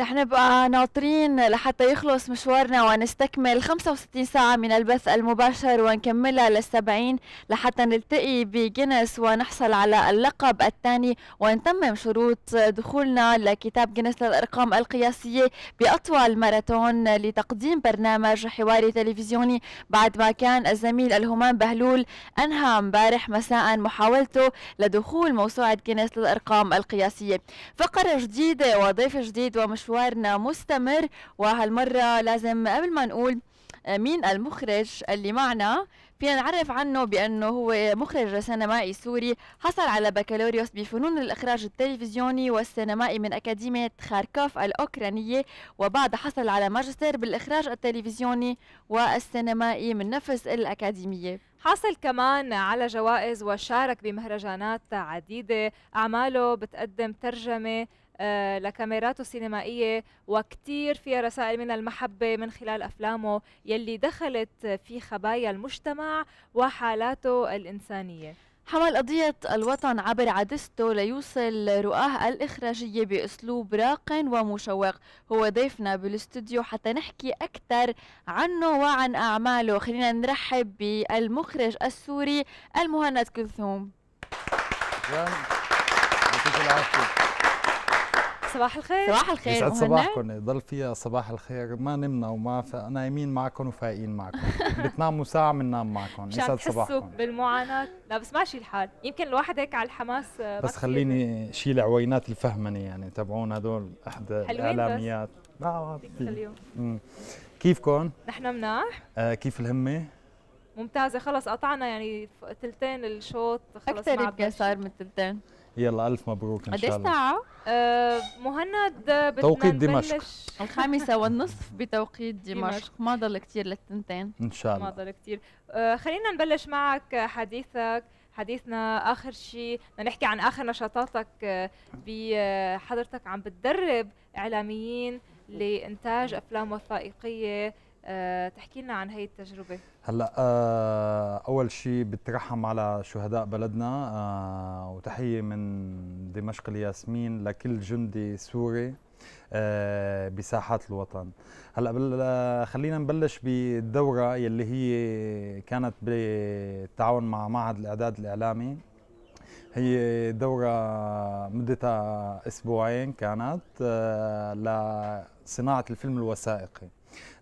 رح نبقى ناطرين لحتى يخلص مشوارنا ونستكمل 65 ساعة من البث المباشر ونكملها للسبعين لحتى نلتقي بجينيس ونحصل على اللقب الثاني ونتمم شروط دخولنا لكتاب جينيس للأرقام القياسية بأطول ماراثون لتقديم برنامج حواري تلفزيوني بعد ما كان الزميل الهمام بهلول أنهى امبارح مساء محاولته لدخول موسوعة جينيس للأرقام القياسية فقرة جديدة وضيف جديد ومشروع مشوارنا مستمر وهالمرة لازم قبل ما نقول آه، مين المخرج اللي معنا فينا نعرف عنه بأنه هو مخرج سينمائي سوري حصل على بكالوريوس بفنون الإخراج التلفزيوني والسينمائي من أكاديمية خاركوف الأوكرانية وبعد حصل على ماجستير بالإخراج التلفزيوني والسينمائي من نفس الأكاديمية حاصل كمان على جوائز وشارك بمهرجانات عديدة أعماله بتقدم ترجمة آه، لكاميراته السينمائية وكتير فيها رسائل من المحبة من خلال أفلامه يلي دخلت في خبايا المجتمع وحالاته الإنسانية حمل قضية الوطن عبر عدسته ليوصل رؤاه الإخراجية بأسلوب راق ومشوق هو ضيفنا بالاستوديو حتى نحكي أكثر عنه وعن أعماله خلينا نرحب بالمخرج السوري المهند كلثوم صباح الخير صباح الخير يسعد صباحكم يضل فيها صباح الخير ما نمنا وما ف... نايمين معكم وفايقين معكم بتناموا ساعه بننام معكم يسعد صباحكم بالمعاناه لا بس ماشي الحال يمكن الواحد هيك على الحماس آه، بس خليني شيل عوينات الفهمنه يعني تبعون هذول احدى الاعلاميات لا كيفكم؟ نحن مناح آه كيف الهمه؟ ممتازه خلص قطعنا يعني ثلثين الشوط خلص اكثر يمكن صار من ثلثين يلا الف مبروك ان شاء الله ساعة آه، مهند آه، توقيت دمشق الخامسة والنصف بتوقيت دمشق ما ضل كثير للثنتين ان شاء الله ما ضل كثير آه، خلينا نبلش معك حديثك حديثنا اخر شيء بدنا نحكي عن اخر نشاطاتك بحضرتك عم بتدرب اعلاميين لانتاج افلام وثائقيه أه تحكي لنا عن هي التجربة هلا أه أول شيء بترحم على شهداء بلدنا أه وتحية من دمشق الياسمين لكل جندي سوري آه، بساحات الوطن هلا آه، خلينا نبلش بالدورة يلي هي كانت بالتعاون مع معهد الإعداد الإعلامي هي دورة مدتها أسبوعين كانت آه، لصناعة الفيلم الوثائقي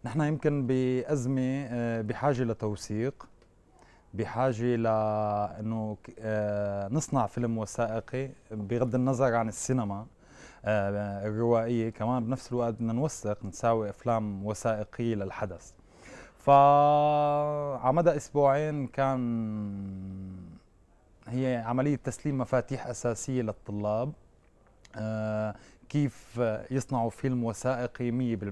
نحن يمكن بأزمة آه، بحاجة لتوثيق بحاجة لأنه آه، نصنع فيلم وثائقي بغض النظر عن السينما آه، الروائية كمان بنفس الوقت بدنا نوثق نساوي أفلام وثائقية للحدث فعلى مدى أسبوعين كان هي عملية تسليم مفاتيح أساسية للطلاب كيف يصنعوا فيلم وثائقي 100%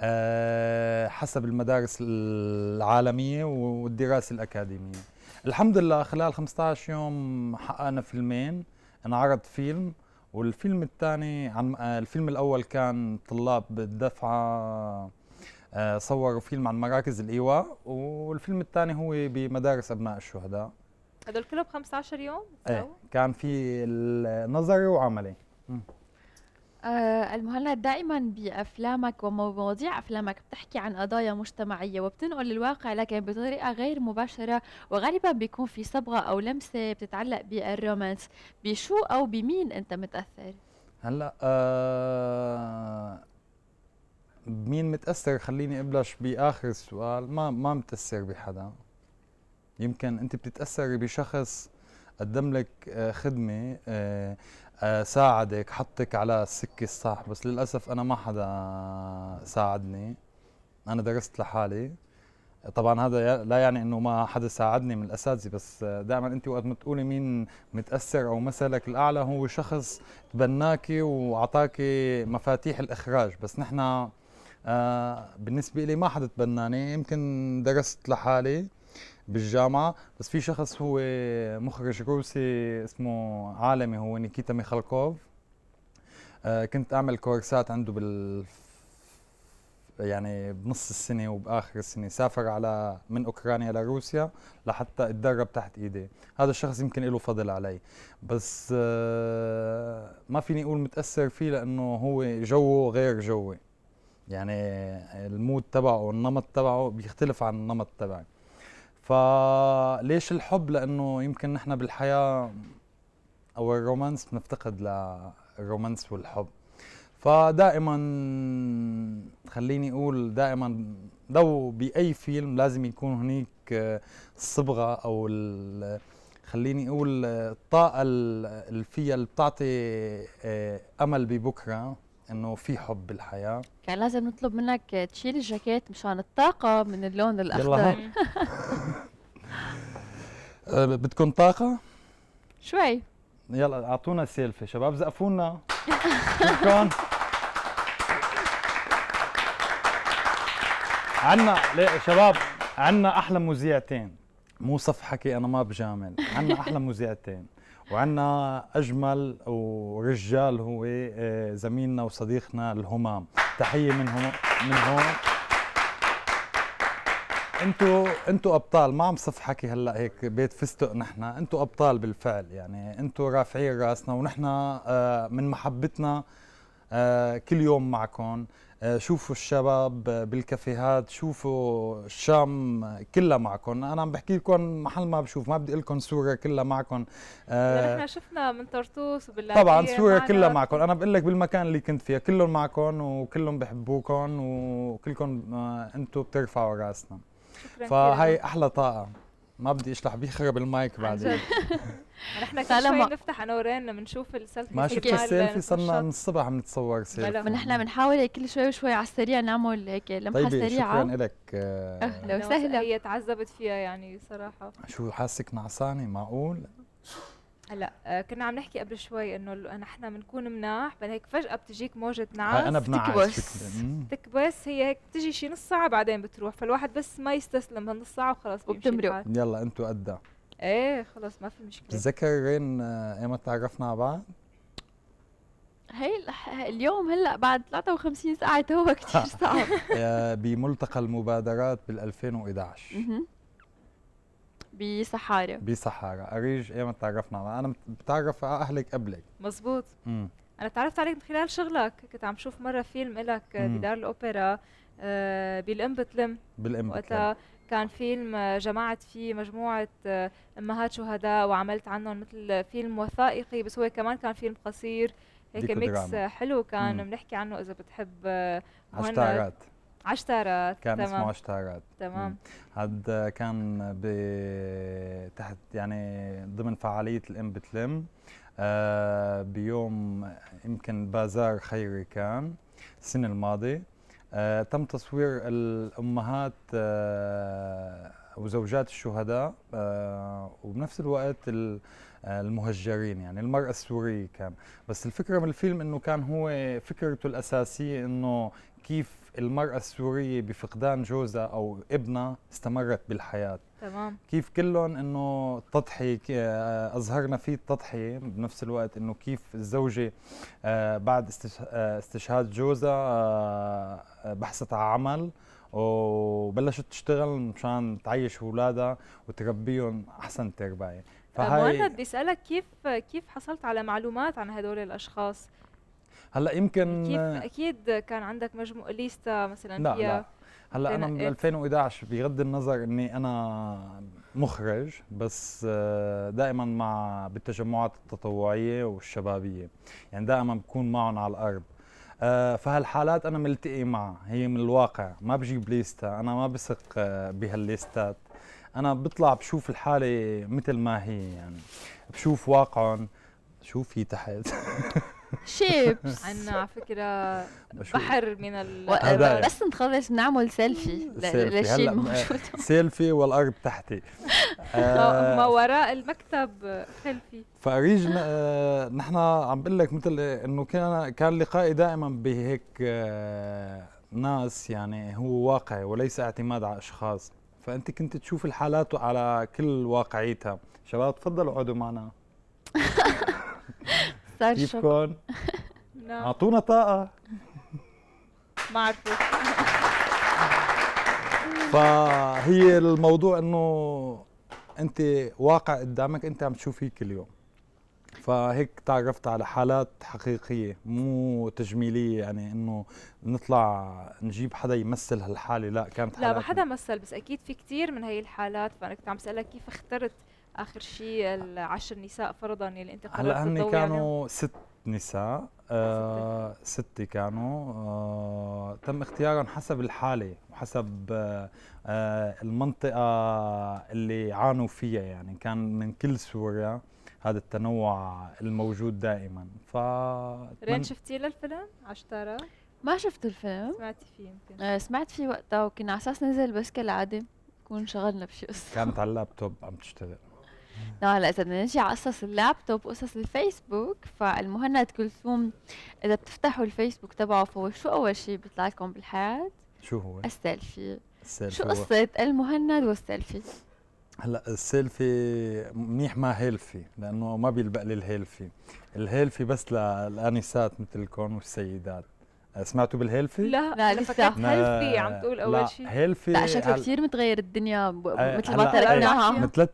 آه، حسب المدارس العالمية والدراسة الأكاديمية الحمد لله خلال 15 يوم حققنا فيلمين انعرض فيلم والفيلم الثاني عن آه، الفيلم الأول كان طلاب بالدفعة آه، صوروا فيلم عن مراكز الإيواء والفيلم الثاني هو بمدارس أبناء الشهداء هذول كلهم 15 يوم؟ ايه كان في نظري وعملي آه، المهند دائما بأفلامك ومواضيع أفلامك بتحكي عن قضايا مجتمعية وبتنقل الواقع لكن بطريقة غير مباشرة وغالبا بيكون في صبغة أو لمسة بتتعلق بالرومانس بشو أو بمين أنت متأثر؟ هلا آه مين متأثر خليني أبلش بآخر السؤال ما ما متأثر بحدا يمكن أنت بتتأثري بشخص قدم لك آه، خدمة آه، ساعدك حطك على السكة الصح بس للأسف أنا ما حدا ساعدني أنا درست لحالي طبعا هذا لا يعني انه ما حدا ساعدني من الاساتذه بس دائما انت وقت ما تقولي مين متاثر او مثلك الاعلى هو شخص تبناكي واعطاكي مفاتيح الاخراج بس نحن آه بالنسبه لي ما حدا تبناني يمكن درست لحالي بالجامعه بس في شخص هو مخرج روسي اسمه عالمي هو نيكيتا ميخالكوف آه كنت اعمل كورسات عنده بال يعني بنص السنه وباخر السنه سافر على من اوكرانيا لروسيا لحتى اتدرب تحت ايدي هذا الشخص يمكن له فضل علي بس آه ما فيني اقول متاثر فيه لانه هو جوه غير جوي يعني المود تبعه والنمط تبعه بيختلف عن النمط تبعي فليش الحب لانه يمكن نحن بالحياه او الرومانس بنفتقد للرومانس والحب فدائما خليني اقول دائما لو باي فيلم لازم يكون هنيك الصبغه او خليني اقول الطاقه اللي فيها اللي بتعطي امل ببكره انه في حب بالحياه كان لازم نطلب منك تشيل الجاكيت مشان الطاقه من اللون الاخضر أه، بدكم طاقه شوي يلا اعطونا سيلفي شباب زقفونا شكرا عنا شباب عنا احلى مذيعتين مو صف حكي انا ما بجامل عنا احلى مذيعتين وعندنا اجمل ورجال هو آه، زميلنا وصديقنا الهمام تحيه من هون من هون انتوا انتوا ابطال ما عم صف حكي هلا هيك بيت فستق نحن انتوا ابطال بالفعل يعني انتوا رافعين راسنا ونحن آه، من محبتنا آه، كل يوم معكم آه، شوفوا الشباب بالكافيهات شوفوا الشام كلها معكم انا عم بحكي لكم محل ما بشوف ما بدي اقول لكم سوريا كلها معكم آه، نحن يعني شفنا من طرطوس وبالله طبعا سوريا كلها معكم انا بقول لك بالمكان اللي كنت فيه كلهم معكم وكلهم بحبوكم وكلكم آه، انتم بترفعوا راسنا فهي احلى طاقه ما بدي اشلح بيخرب المايك بعدين نحن يعني كل شوي نفتح ورينا بنشوف السيلفي ما شفت السيلفي صرنا من الصبح عم نتصور سيلفي من نحن بنحاول كل شوي وشوي على السريع نعمل هيك لمحه طيب سريعه شكرا لك آه، اهلا وسهلا هي تعذبت فيها يعني صراحه شو حاسك نعساني معقول؟ هلا آه، كنا عم نحكي قبل شوي انه نحن بنكون مناح بعد هيك فجاه بتجيك موجه نعاس انا بنعس تكبس هي هيك بتجي شي نص ساعه بعدين بتروح فالواحد بس ما يستسلم هالنص ساعه وخلص بيمشي وبتمرق يلا انتوا قدها ايه خلاص ما في مشكله تتذكر رين ايمتى تعرفنا على بعض؟ هي اليوم هلا بعد 53 ساعة هو كثير صعب بملتقى المبادرات بال 2011 بصحارى بصحارى أريج ايمتى تعرفنا أنا بتعرف على أهلك قبلك مزبوط مم. أنا تعرفت عليك من خلال شغلك كنت عم شوف مرة فيلم لك بدار الأوبرا آه بالأم بتلم بالأم بتلم وقتها كان فيلم آه، جمعت فيه مجموعة آه، أمهات شهداء وعملت عنهم مثل فيلم وثائقي بس هو كمان كان فيلم قصير هيك ميكس حلو كان بنحكي عنه إذا بتحب آه، عشتارات عشتارات كان تمام. اسمه عشتارات تمام هاد كان تحت يعني ضمن فعالية الام بتلم آه بيوم يمكن بازار خيري كان السنة الماضية آه تم تصوير الامهات آه وزوجات الشهداء آه وبنفس الوقت آه، المهجرين يعني المرأة السورية كان بس الفكرة من الفيلم انه كان هو فكرته الاساسية انه كيف المرأة السورية بفقدان جوزها أو ابنها استمرت بالحياة تمام كيف كلهم انه التضحيه آه، اظهرنا فيه التضحيه بنفس الوقت انه كيف الزوجه آه، بعد آه، استشهاد جوزها بحثت على عمل وبلشت تشتغل مشان تعيش اولادها وتربيهم احسن تربيه طيب، فهي مهند بيسالك كيف كيف حصلت على معلومات عن هدول الاشخاص هلا يمكن اكيد اكيد كان عندك مجموعه ليستا مثلا لا فيها لا هلا انا من 2011 بغض النظر اني انا مخرج بس آه، دائما مع بالتجمعات التطوعيه والشبابيه يعني دائما بكون معهم على الارض آه، فهالحالات انا ملتقي معها هي من الواقع ما بجيب ليستا انا ما بثق آه، بهالليستات انا بطلع بشوف الحاله مثل ما هي يعني بشوف واقعهم شو في تحت شيبس عندنا على فكره بحر من ال بس نخلص نعمل سيلفي للشيء الموجود سيلفي والارض تحتي ما آه، وراء المكتب سيلفي فاريج آه، نحن عم بقول لك مثل انه كان كان لقائي دائما بهيك آه، ناس يعني هو واقعي وليس اعتماد على اشخاص فانت كنت تشوف الحالات على كل واقعيتها شباب تفضلوا اقعدوا معنا صار كيفكم؟ اعطونا طاقة ما عرفت فهي الموضوع انه انت واقع قدامك انت عم تشوفيه كل يوم فهيك تعرفت على حالات حقيقية مو تجميلية يعني انه نطلع نجيب حدا يمثل هالحالة لا كانت حالات لا ما حدا مثل بس اكيد في كثير من هي الحالات فانا كنت عم اسالك كيف اخترت اخر شيء العشر نساء فرضا اللي انت هلا هن كانوا ست نساء آه, آه، ستة كانوا آه تم اختيارهم حسب الحالة وحسب آه،, آه المنطقة اللي عانوا فيها يعني كان من كل سوريا هذا التنوع الموجود دائما ف رين شفتي للفيلم عشتارة؟ ما شفت الفيلم سمعتي فيه يمكن آه، سمعت فيه وقتها وكنا على اساس نزل بس كالعادة كون شغلنا بشي قصة كانت على اللابتوب عم تشتغل لا هلا اذا بدنا على قصص اللابتوب وقصص الفيسبوك فالمهند كلثوم اذا بتفتحوا الفيسبوك تبعه فهو شو اول شيء بيطلع لكم بالحياه؟ شو هو؟ السيلفي السيلفي شو قصة المهند والسيلفي؟ هلا السيلفي منيح ما هيلفي لانه ما بيلبق لي الهيلفي الهيلفي بس للانسات مثلكم والسيدات سمعتوا بالهيلفي؟ لا لا لسه هيلفي عم تقول اول شيء هيلفي لا شكله هل... كثير متغير الدنيا ب... آه، مثل ما تركناها آه، آه، من ثلاث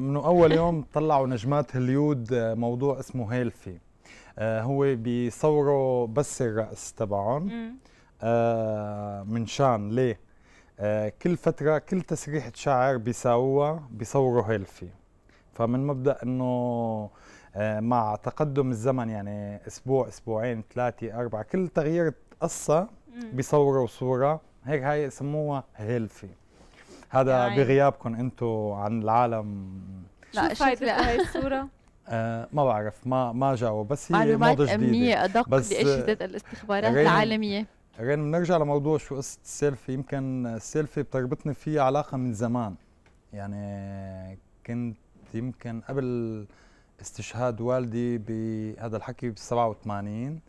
من اول يوم طلعوا نجمات هوليود موضوع اسمه هيلفي هو بيصوروا بس الراس تبعهم من شان ليه؟ كل فتره كل تسريحه شعر بيساووها بيصوروا هيلفي فمن مبدا انه مع تقدم الزمن يعني اسبوع اسبوعين ثلاثه اربعه كل تغيير قصه بيصوروا صوره هيك هاي يسموها هيلفي هذا بغيابكم انتم عن العالم لا شايف فايدة هاي الصورة؟ آه ما بعرف ما ما جاوب بس هي جديد معلومات أمنية أدق بأجهزة الاستخبارات العالمية رين بنرجع لموضوع شو قصة السيلفي يمكن السيلفي بتربطني فيه علاقة من زمان يعني كنت يمكن قبل استشهاد والدي بهذا الحكي بال 87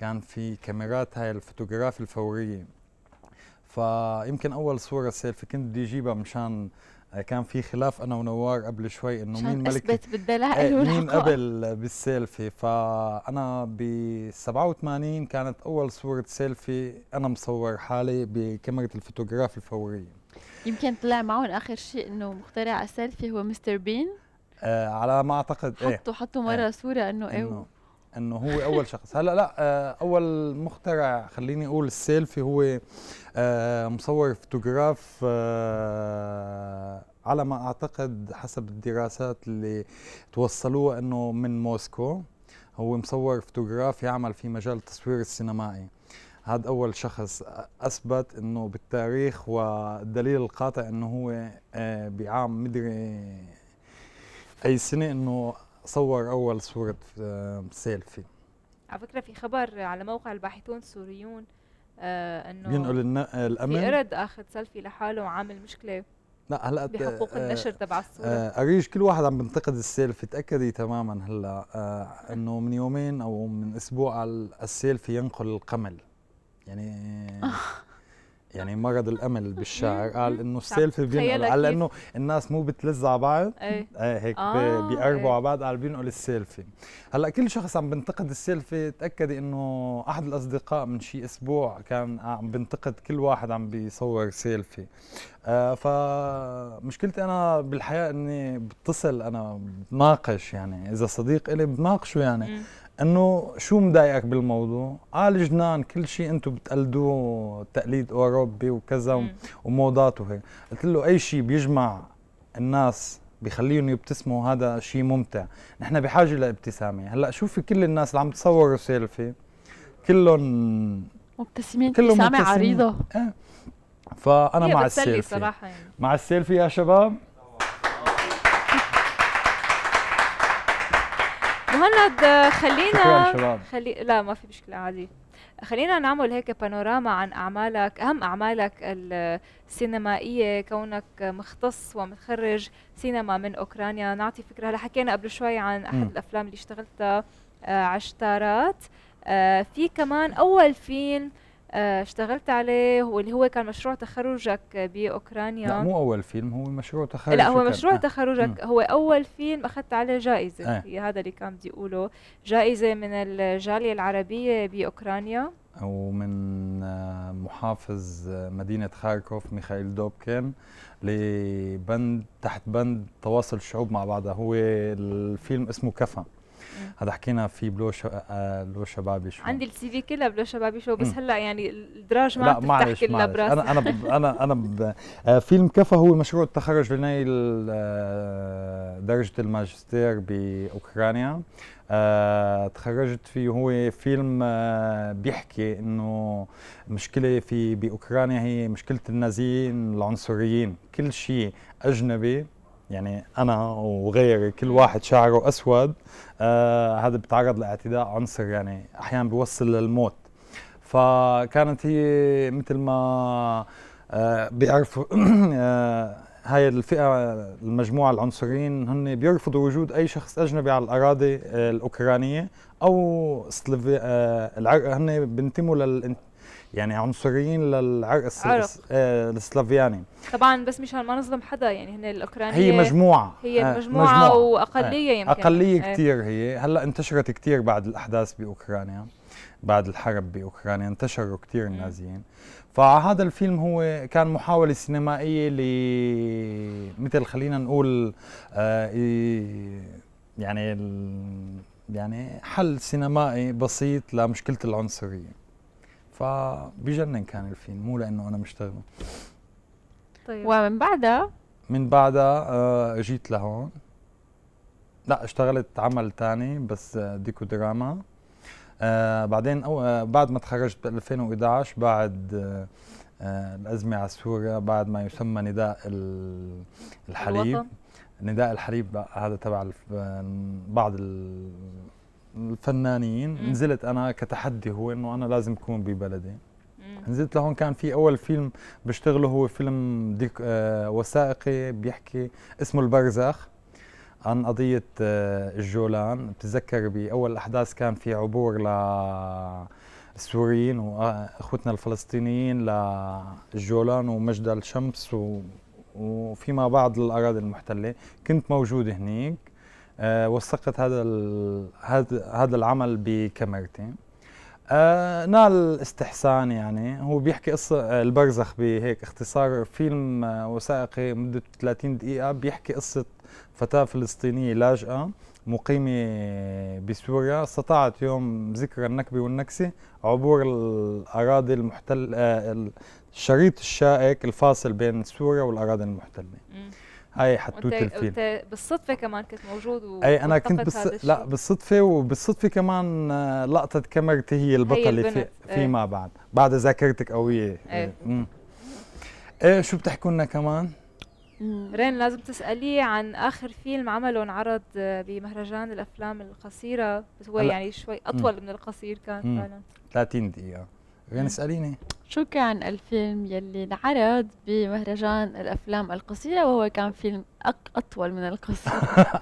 كان في كاميرات هاي الفوتوغرافي الفوريه فيمكن اول صوره سيلفي كنت بدي اجيبها مشان آه، كان في خلاف انا ونوار قبل شوي انه مين ملك اثبت بالدلائل إيه، مين قبل بالسيلفي فانا ب 87 كانت اول صوره سيلفي انا مصور حالي بكاميرا الفوتوغراف الفوريه يمكن طلع معهم اخر شيء انه مخترع السيلفي هو مستر بين آه على ما اعتقد حطوا ايه حطوا مره إيه. صوره انه ايه انه هو اول شخص هلا لا آه، اول مخترع خليني اقول السيلفي هو آه، مصور فوتوغراف آه، على ما اعتقد حسب الدراسات اللي توصلوها انه من موسكو هو مصور فوتوغراف يعمل في مجال التصوير السينمائي هذا اول شخص اثبت انه بالتاريخ والدليل القاطع انه هو بعام مدري اي سنه انه صور أول صورة سيلفي على فكرة في خبر على موقع الباحثون السوريون آه انه بينقل آه، الامن في قرد اخذ سيلفي لحاله وعامل مشكله لا هلا آه، بحقوق آه النشر تبع آه، الصوره آه كل واحد عم بينتقد السيلفي تاكدي تماما هلا آه انه من يومين او من اسبوع السيلفي ينقل القمل يعني يعني مرض الامل بالشعر قال انه السيلفي بينقل على انه الناس مو بتلز على بعض ايه, إيه، هيك آه بيقربوا على إيه. بعض قال بينقل السيلفي هلا كل شخص عم بنتقد السيلفي تاكدي انه احد الاصدقاء من شي اسبوع كان عم بنتقد كل واحد عم بيصور سيلفي آه فمشكلتي انا بالحياه اني بتصل انا بناقش يعني اذا صديق الي بناقشه يعني م. انه شو مضايقك بالموضوع؟ قال جنان كل شيء انتم بتقلدوه تقليد اوروبي وكذا وموضات وهيك، قلت له اي شيء بيجمع الناس بخليهم يبتسموا هذا شيء ممتع، نحن بحاجه لابتسامه، هلا شوفي كل الناس اللي عم تصوروا سيلفي كلهم مبتسمين ابتسامه عريضه ايه فانا مع السيلفي صراحة يعني. مع السيلفي يا شباب مهند خلينا خلي لا ما في مشكله عادي خلينا نعمل هيك بانوراما عن اعمالك اهم اعمالك السينمائيه كونك مختص ومتخرج سينما من اوكرانيا نعطي فكره هلا حكينا قبل شوي عن احد م. الافلام اللي اشتغلتها آه، عشتارات آه، في كمان اول فيلم آه، اشتغلت عليه واللي هو كان مشروع تخرجك باوكرانيا لا مو اول فيلم هو مشروع تخرجك لا هو مشروع آه. تخرجك هو اول فيلم اخذت عليه جائزه آه. هذا اللي كان بدي اقوله جائزه من الجاليه العربيه باوكرانيا ومن آه، محافظ آه، مدينة خاركوف ميخائيل دوبكن لبند تحت بند تواصل الشعوب مع بعضها هو الفيلم اسمه كفن هذا حكينا في بلو آه،, آه بلو شبابي شو عندي السي في كلها بلو شبابي شو بس هلا يعني الدراج ما عم تفتح كلها براسي انا انا ب... انا انا ب... آه فيلم كفى هو مشروع التخرج لنيل آه، درجه الماجستير باوكرانيا آه، تخرجت فيه هو فيلم آه، بيحكي انه مشكله في باوكرانيا هي مشكله النازيين العنصريين كل شيء اجنبي يعني انا وغيري كل واحد شعره اسود آه هذا بيتعرض لاعتداء عنصر يعني احيانا بيوصل للموت فكانت هي مثل ما آه بيعرفوا آه هاي الفئه المجموعه العنصريين هن بيرفضوا وجود اي شخص اجنبي على الاراضي آه، الاوكرانيه او آه هن بينتموا لل... يعني عنصريين للعرق آه، السلافياني طبعا بس مشان ما نظلم حدا يعني هن الاوكرانيه هي مجموعه هي آه، مجموعه, مجموعة. واقليه آه، يمكن اقليه آه. كثير هي هلا انتشرت كثير بعد الاحداث باوكرانيا بعد الحرب باوكرانيا انتشروا كثير النازيين فهذا الفيلم هو كان محاوله سينمائيه ل مثل خلينا نقول يعني يعني حل سينمائي بسيط لمشكله العنصريه فبجنن كان الفيلم مو لانه انا مشتغله طيب ومن بعدها من بعدها آه، جيت لهون لا اشتغلت عمل تاني بس آه، ديكو دراما آه، بعدين أو بعد ما تخرجت ب 2011 بعد الازمه على سوريا بعد ما يسمى نداء الحليب الوطن. نداء الحليب هذا تبع بعض الفنانين مم. نزلت انا كتحدي هو انه انا لازم اكون ببلدي نزلت لهون كان في اول فيلم بشتغله هو فيلم ديك آه وثائقي بيحكي اسمه البرزخ عن قضية آه الجولان بتتذكر بأول الأحداث كان في عبور للسوريين وإخوتنا آه، الفلسطينيين للجولان ومجدل شمس و... وفيما بعض الأراضي المحتلة كنت موجود هنيك آه، وثقت هذا هذا العمل بكاميرتي آه، نال استحسان يعني هو بيحكي قصة آه، البرزخ بهيك اختصار فيلم وثائقي مدة 30 دقيقة بيحكي قصة فتاة فلسطينية لاجئة مقيمة بسوريا استطاعت يوم ذكرى النكبة والنكسة عبور الأراضي المحتلة الشريط الشائك الفاصل بين سوريا والأراضي المحتلة اي حتوت الفيل بالصدفه كمان كنت موجود و... اي انا كنت بس... لا بالصدفه وبالصدفه كمان آه، لقطه كاميرتي هي البطله في... فيما إيه. بعد بعد ذاكرتك قويه ايه, ايه, إيه، شو بتحكوا لنا كمان؟ رين لازم تسأليه عن آخر فيلم عمله انعرض آه، بمهرجان الأفلام القصيرة بس هو يعني شوي أطول مم. من القصير كان فعلا 30 دقيقة بدنا اسأليني شو كان الفيلم يلي انعرض بمهرجان الافلام القصيره وهو كان فيلم أك اطول من القصه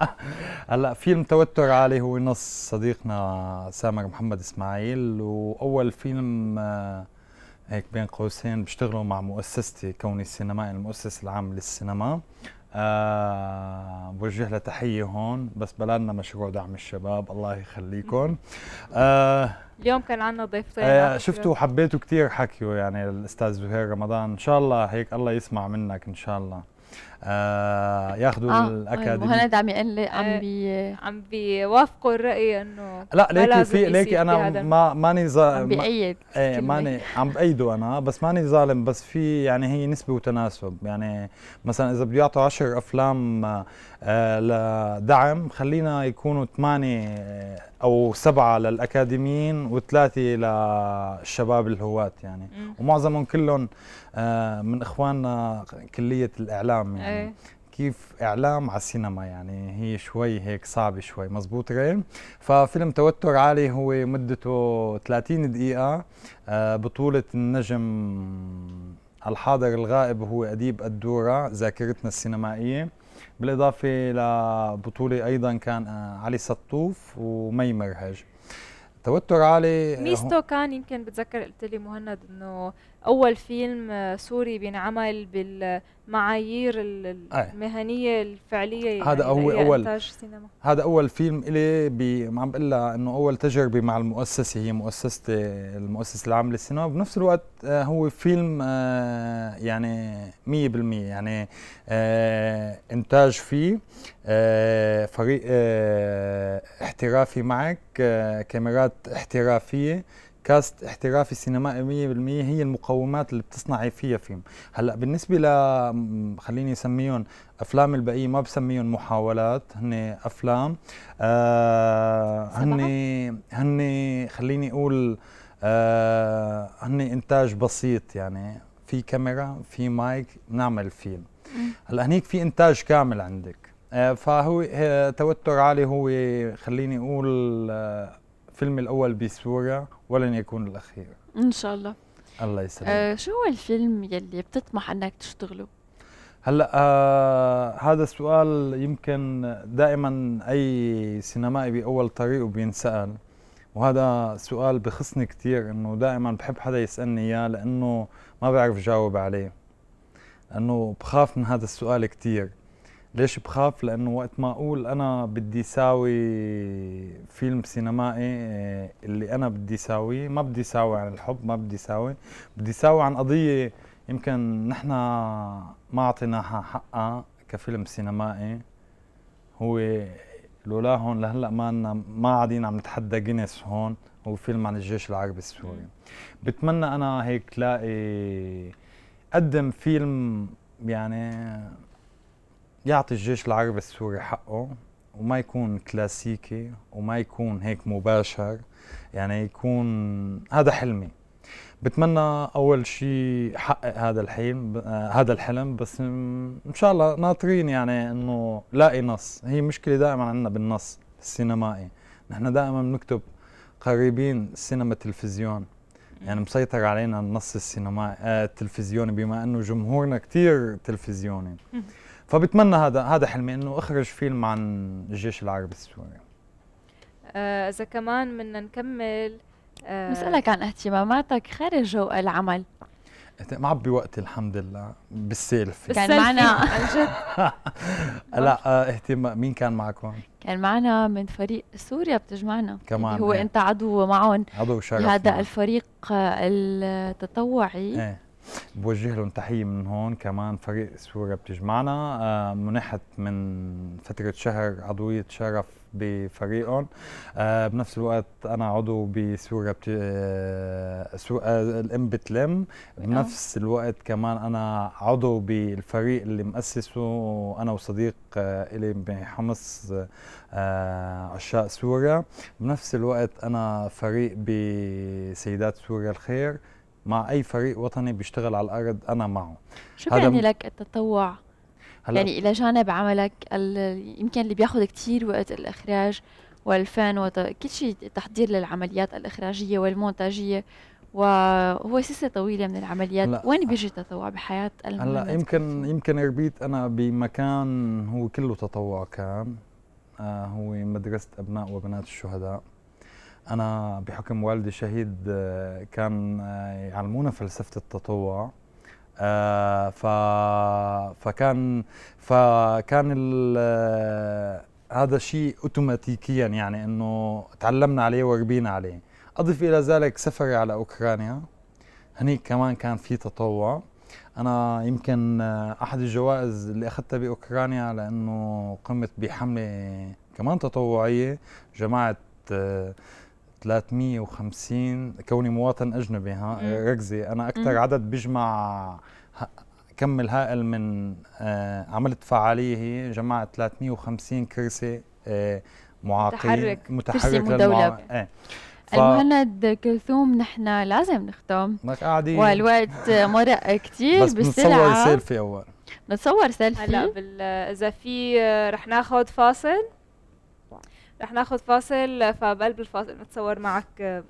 هلا فيلم توتر عالي هو نص صديقنا سامر محمد اسماعيل واول فيلم آه، هيك بين قوسين بشتغله مع مؤسستي كوني السينمائي المؤسس العام للسينما أه بوجه له تحيه هون بس بلالنا مشروع دعم الشباب الله يخليكم أه اليوم كان عندنا ضيفتين آه شفتوا وحبيتوا كثير حكيوا يعني الاستاذ زهير رمضان ان شاء الله هيك الله يسمع منك ان شاء الله آه ياخذوا آه الاكاديمي وهند عم يقول لي عم آه، بي عم بيوافقوا الراي انه لا ليكي في ليكي انا ما ماني ظالم عم بايد ايه ماني عم بايده انا بس ماني ظالم بس في يعني هي نسبه وتناسب يعني مثلا اذا بده يعطوا 10 افلام آه لدعم خلينا يكونوا ثمانيه او سبعه للاكاديميين وثلاثه للشباب الهواة يعني مم. ومعظمهم كلهم آه، من اخواننا كليه الاعلام يعني أي. كيف اعلام على السينما يعني هي شوي هيك صعبه شوي مزبوط غير ففيلم توتر عالي هو مدته 30 دقيقه آه، بطوله النجم الحاضر الغائب هو اديب الدوره ذاكرتنا السينمائيه بالاضافه لبطوله ايضا كان آه، علي سطوف ومي مرهج توتر عالي آه، ميزته كان يمكن بتذكر قلت لي مهند انه اول فيلم آه، سوري بينعمل بالمعايير المهنيه الفعليه يعني هذا هو اول سينما. هذا اول فيلم الي ما عم بقول لها انه اول تجربه مع المؤسسه هي مؤسستي المؤسسه العامه للسينما بنفس الوقت آه، هو فيلم آه، يعني 100% يعني انتاج فيه فريق احترافي معك كاميرات احترافيه كاست احترافي سينمائي 100% هي المقومات اللي بتصنعي فيها فيلم هلا بالنسبه ل خليني اسميهم افلام البقيه ما بسميهم محاولات هن افلام آه هن هن خليني اقول آه هن انتاج بسيط يعني في كاميرا في مايك نعمل فيلم هلا هنيك في انتاج كامل عندك آه فهو آه، توتر عالي هو خليني اقول آه الفيلم الاول بصوره ولن يكون الاخير ان شاء الله الله يسلمك آه شو هو الفيلم يلي بتطمح انك تشتغله هلا آه هذا السؤال يمكن دائما اي سينمائي باول طريقه بينسال وهذا سؤال بخصني كثير انه دائما بحب حدا يسالني اياه لانه ما بعرف جاوب عليه لانه بخاف من هذا السؤال كثير ليش بخاف؟ لانه وقت ما اقول انا بدي ساوي فيلم سينمائي آه، اللي انا بدي ساويه ما بدي ساوي عن الحب ما بدي ساوي بدي ساوي عن قضيه يمكن نحن ما اعطيناها حقها كفيلم سينمائي هو لولا هون لهلا ما ما قاعدين عم نتحدى جينيس هون هو فيلم عن الجيش العربي السوري بتمنى انا هيك لاقي قدم فيلم يعني يعطي الجيش العربي السوري حقه وما يكون كلاسيكي وما يكون هيك مباشر يعني يكون هذا حلمي بتمنى اول شيء حقق هذا الحلم آه، هذا الحلم بس ان شاء الله ناطرين يعني انه لاقي نص هي مشكله دائما عندنا بالنص السينمائي نحن دائما بنكتب قريبين سينما تلفزيون يعني مسيطر علينا النص السينمائي آه، التلفزيوني بما انه جمهورنا كثير تلفزيوني فبتمنى هذا هذا حلمي انه اخرج فيلم عن الجيش العربي السوري آه، اذا آه كمان بدنا نكمل آه بسالك عن اهتماماتك خارج جو العمل ما عبي وقت الحمد لله بالسيلفي كان معنا عن جد لا آه، اهتمام مين كان معكم؟ كان معنا من فريق سوريا بتجمعنا كمان هو ايه. انت عضو معهم عضو شرف هذا الفريق آه، التطوعي ايه. بوجه لهم تحيه من هون كمان فريق سوريا بتجمعنا آه، منحت من فتره شهر عضويه شرف بفريقهم آه، بنفس الوقت انا عضو بسوريا بت... آه، سو... الام بتلم نعم. بنفس الوقت كمان انا عضو بالفريق اللي مؤسسه انا وصديق الي بحمص عشاق سوريا بنفس الوقت انا فريق بسيدات سوريا الخير مع اي فريق وطني بيشتغل على الارض انا معه شو بيعني لك التطوع يعني الى جانب عملك يمكن اللي بياخذ كثير وقت الاخراج والفن وكل شيء تحضير للعمليات الاخراجيه والمونتاجيه وهو سلسله طويله من العمليات لا. وين بيجي التطوع بحياه هلا يمكن يمكن ربيت انا بمكان هو كله تطوع كان آه هو مدرسه ابناء وبنات الشهداء أنا بحكم والدي شهيد آه، كان آه، يعلمونا فلسفة التطوع آه، ف... فكان فكان ال... هذا شيء اوتوماتيكيا يعني انه تعلمنا عليه وربينا عليه اضف الى ذلك سفري على اوكرانيا هنيك كمان كان في تطوع انا يمكن احد الجوائز اللي اخذتها باوكرانيا لانه قمت بحمله كمان تطوعيه جماعه 350 كوني مواطن اجنبي ها ركزي انا اكثر عدد بيجمع كم الهائل من آه عملت فعاليه هي جمعت 350 كرسي آه معاقين متحرك متحرك آه. ف... المهند كلثوم نحن لازم نختم والوقت مرق كثير بس بنصور سيلفي اول نتصور سيلفي هلا اذا في آه، رح ناخذ فاصل رح ناخذ فاصل فبقلب الفاصل نتصور معك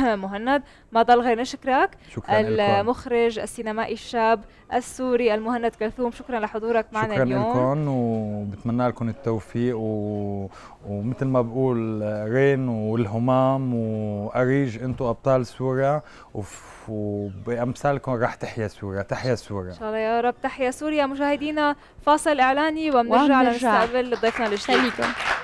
مهند ما ضل غير نشكرك شكرا المخرج لكم. السينمائي الشاب السوري المهند كلثوم شكرا لحضورك معنا شكرا اليوم شكرا لكم وبتمنى لكم التوفيق و... ومثل ما بقول رين والهمام واريج انتم ابطال سوريا وف... وبامثالكم رح تحيا سوريا تحيا سوريا ان شاء الله يا رب تحيا سوريا مشاهدينا فاصل اعلاني وبنرجع لنستقبل ضيفنا الجديد